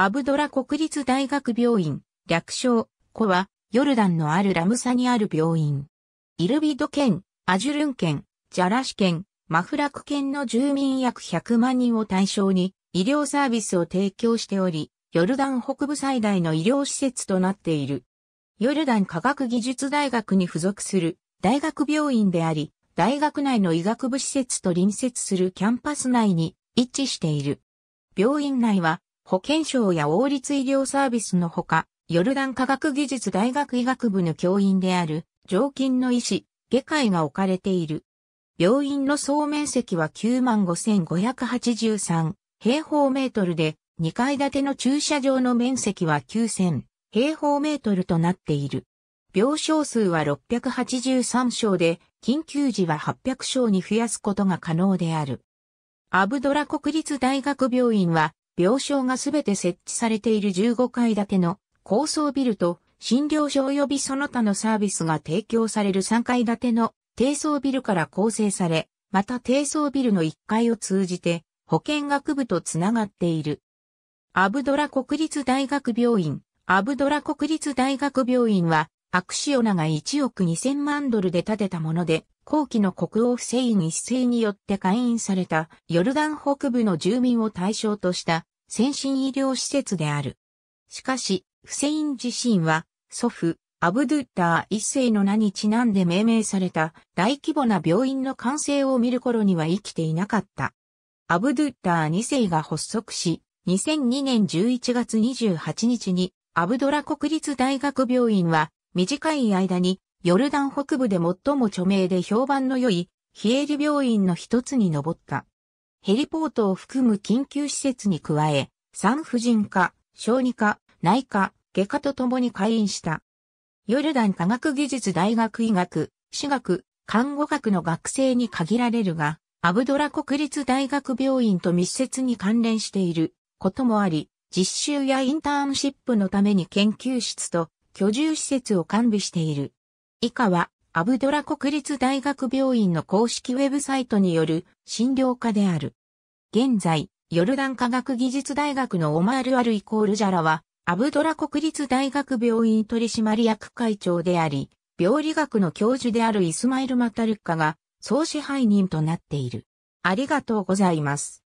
アブドラ国立大学病院、略称、コは、ヨルダンのあるラムサにある病院。イルビド県、アジュルン県、ジャラシ県、マフラク県の住民約100万人を対象に医療サービスを提供しており、ヨルダン北部最大の医療施設となっている。ヨルダン科学技術大学に付属する大学病院であり、大学内の医学部施設と隣接するキャンパス内に位置している。病院内は保健省や王立医療サービスのほか、ヨルダン科学技術大学医学部の教員である、常勤の医師、外科医が置かれている。病院の総面積は95,583平方メートルで、2階建ての駐車場の面積は9000平方メートルとなっている。病床数は683床で、緊急時は800床に増やすことが可能である。アブドラ国立大学病院は、病床がすべて設置されている15階建ての高層ビルと診療所及びその他のサービスが提供される3階建ての低層ビルから構成され、また低層ビルの1階を通じて保健学部とつながっている。アブドラ国立大学病院。アブドラ国立大学病院は、アクシオナが1億2000万ドルで建てたもので、後期の国王フセイン一世によって会員されたヨルダン北部の住民を対象とした先進医療施設である。しかし、フセイン自身は、祖父、アブドゥッダー一世の名にちなんで命名された大規模な病院の完成を見る頃には生きていなかった。アブドゥッダー二世が発足し、2002年11月28日にアブドラ国立大学病院は短い間にヨルダン北部で最も著名で評判の良いヒエリ病院の一つに上った。ヘリポートを含む緊急施設に加え、産婦人科、小児科、内科、外科と共に開院した。ヨルダン科学技術大学医学、私学、看護学の学生に限られるが、アブドラ国立大学病院と密接に関連していることもあり、実習やインターンシップのために研究室と居住施設を完備している。以下はアブドラ国立大学病院の公式ウェブサイトによる診療科である。現在、ヨルダン科学技術大学のオマール・アルイコール・ジャラは、アブドラ国立大学病院取締役会長であり、病理学の教授であるイスマイル・マタルッカが、総支配人となっている。ありがとうございます。